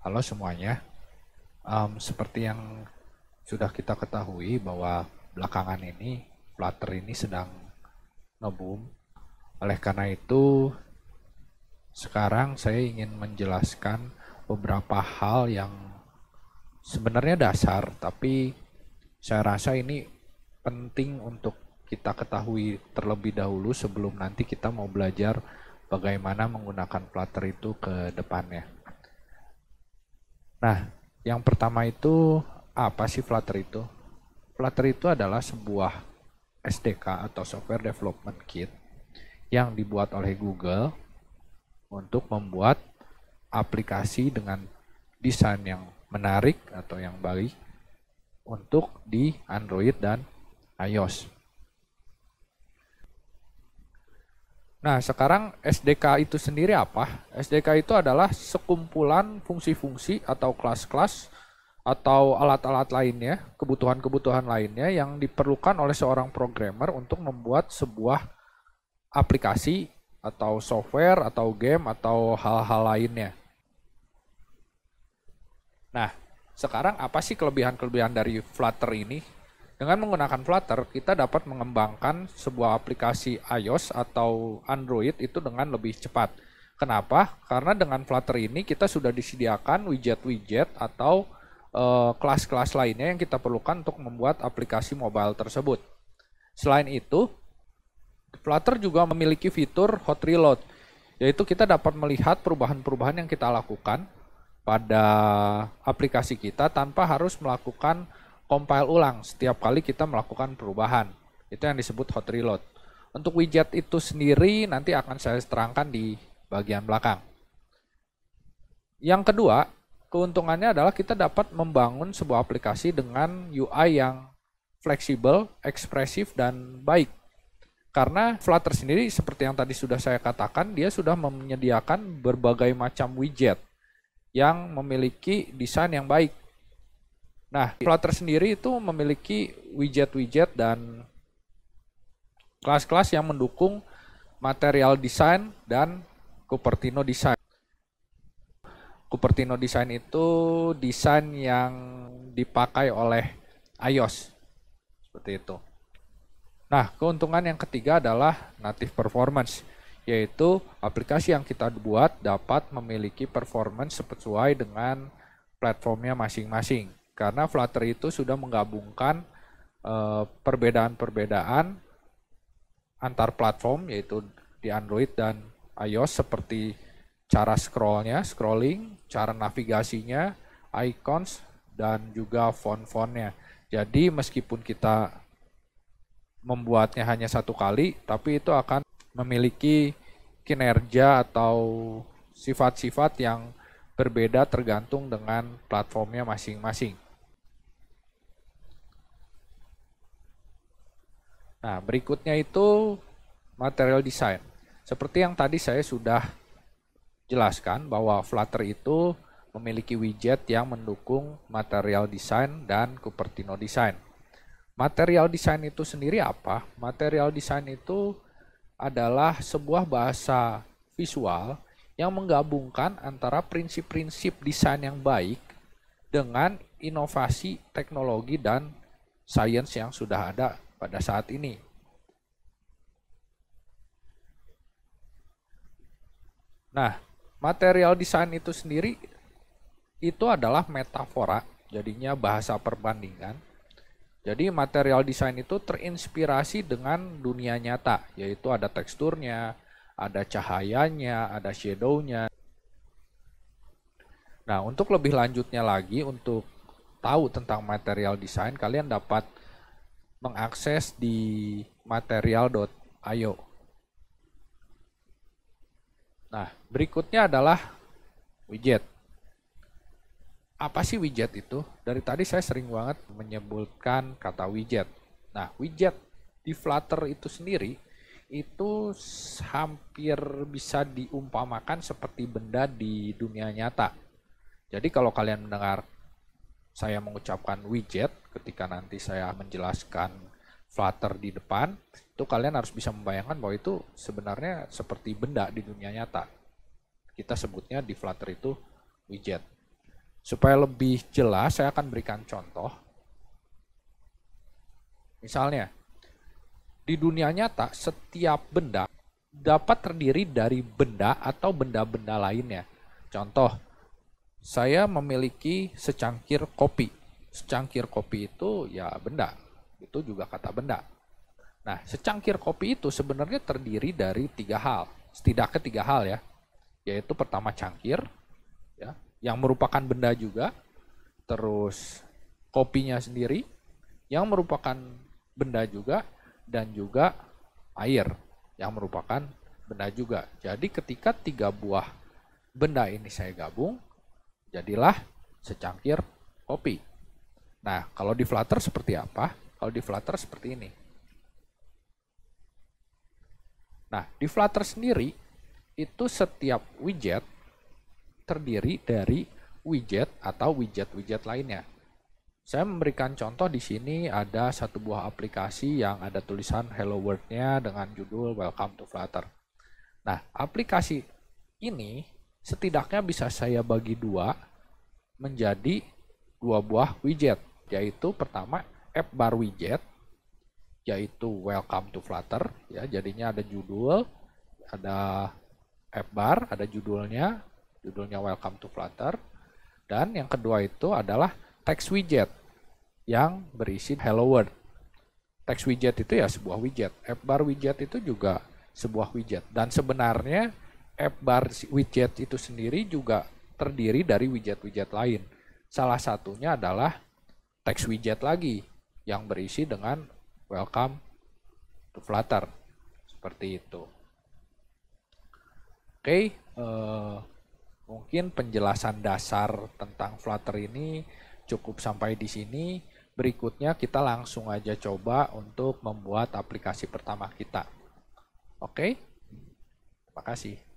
Halo semuanya. Um, seperti yang sudah kita ketahui bahwa belakangan ini Flutter ini sedang ngebum. Oleh karena itu, sekarang saya ingin menjelaskan beberapa hal yang sebenarnya dasar, tapi saya rasa ini penting untuk kita ketahui terlebih dahulu sebelum nanti kita mau belajar bagaimana menggunakan Flutter itu ke depannya. Nah, yang pertama itu apa sih Flutter itu? Flutter itu adalah sebuah SDK atau Software Development Kit yang dibuat oleh Google untuk membuat aplikasi dengan desain yang menarik atau yang baik untuk di Android dan iOS. Nah, sekarang SDK itu sendiri apa? SDK itu adalah sekumpulan fungsi-fungsi atau kelas-kelas atau alat-alat lainnya, kebutuhan-kebutuhan lainnya yang diperlukan oleh seorang programmer untuk membuat sebuah aplikasi atau software atau game atau hal-hal lainnya. Nah, sekarang apa sih kelebihan-kelebihan dari Flutter ini? Dengan menggunakan Flutter, kita dapat mengembangkan sebuah aplikasi iOS atau Android itu dengan lebih cepat. Kenapa? Karena dengan Flutter ini kita sudah disediakan widget-widget atau eh, kelas-kelas lainnya yang kita perlukan untuk membuat aplikasi mobile tersebut. Selain itu, Flutter juga memiliki fitur hot reload, yaitu kita dapat melihat perubahan-perubahan yang kita lakukan pada aplikasi kita tanpa harus melakukan compile ulang setiap kali kita melakukan perubahan. Itu yang disebut hot reload. Untuk widget itu sendiri nanti akan saya terangkan di bagian belakang. Yang kedua, keuntungannya adalah kita dapat membangun sebuah aplikasi dengan UI yang fleksibel, ekspresif, dan baik. Karena Flutter sendiri seperti yang tadi sudah saya katakan, dia sudah menyediakan berbagai macam widget yang memiliki desain yang baik. Nah, Flutter sendiri itu memiliki widget-widget dan kelas-kelas yang mendukung material design dan Cupertino design. Cupertino design itu desain yang dipakai oleh iOS. Seperti itu. Nah, keuntungan yang ketiga adalah native performance, yaitu aplikasi yang kita buat dapat memiliki performance sesuai dengan platformnya masing-masing karena Flutter itu sudah menggabungkan eh, perbedaan-perbedaan antar platform yaitu di Android dan iOS seperti cara scrollnya, scrolling, cara navigasinya, icons, dan juga font-fontnya. Jadi meskipun kita membuatnya hanya satu kali, tapi itu akan memiliki kinerja atau sifat-sifat yang berbeda tergantung dengan platformnya masing-masing. Nah, berikutnya itu material design. Seperti yang tadi saya sudah jelaskan bahwa Flutter itu memiliki widget yang mendukung material design dan Cupertino design. Material design itu sendiri apa? Material design itu adalah sebuah bahasa visual yang menggabungkan antara prinsip-prinsip desain yang baik dengan inovasi teknologi dan sains yang sudah ada pada saat ini. Nah, material desain itu sendiri itu adalah metafora, jadinya bahasa perbandingan. Jadi material desain itu terinspirasi dengan dunia nyata, yaitu ada teksturnya, ada cahayanya, ada shadownya. Nah, untuk lebih lanjutnya lagi, untuk tahu tentang material desain, kalian dapat mengakses di material.io. Nah, berikutnya adalah widget. Apa sih widget itu? Dari tadi saya sering banget menyebutkan kata widget. Nah, widget di Flutter itu sendiri itu hampir bisa diumpamakan seperti benda di dunia nyata. Jadi kalau kalian mendengar saya mengucapkan widget ketika nanti saya menjelaskan Flutter di depan, itu kalian harus bisa membayangkan bahwa itu sebenarnya seperti benda di dunia nyata. Kita sebutnya di Flutter itu widget. Supaya lebih jelas, saya akan berikan contoh. Misalnya, di dunia nyata setiap benda dapat terdiri dari benda atau benda-benda lainnya. Contoh, saya memiliki secangkir kopi. Secangkir kopi itu ya benda, itu juga kata benda. Nah, secangkir kopi itu sebenarnya terdiri dari tiga hal, setidaknya tiga hal ya, yaitu pertama cangkir, ya, yang merupakan benda juga, terus kopinya sendiri, yang merupakan benda juga, dan juga air yang merupakan benda juga. Jadi ketika tiga buah benda ini saya gabung, Jadilah secangkir kopi. Nah, kalau di Flutter seperti apa? Kalau di Flutter seperti ini. Nah, di Flutter sendiri itu setiap widget terdiri dari widget atau widget-widget lainnya. Saya memberikan contoh di sini ada satu buah aplikasi yang ada tulisan Hello World-nya dengan judul Welcome to Flutter. Nah, aplikasi ini setidaknya bisa saya bagi dua menjadi dua buah widget, yaitu pertama app bar widget, yaitu welcome to Flutter, ya jadinya ada judul, ada app bar, ada judulnya, judulnya welcome to Flutter, dan yang kedua itu adalah text widget yang berisi hello world. Text widget itu ya sebuah widget, app bar widget itu juga sebuah widget, dan sebenarnya app bar widget itu sendiri juga terdiri dari widget-widget lain. Salah satunya adalah text widget lagi yang berisi dengan welcome to Flutter. Seperti itu. Oke, eh, mungkin penjelasan dasar tentang Flutter ini cukup sampai di sini. Berikutnya kita langsung aja coba untuk membuat aplikasi pertama kita. Oke, terima kasih.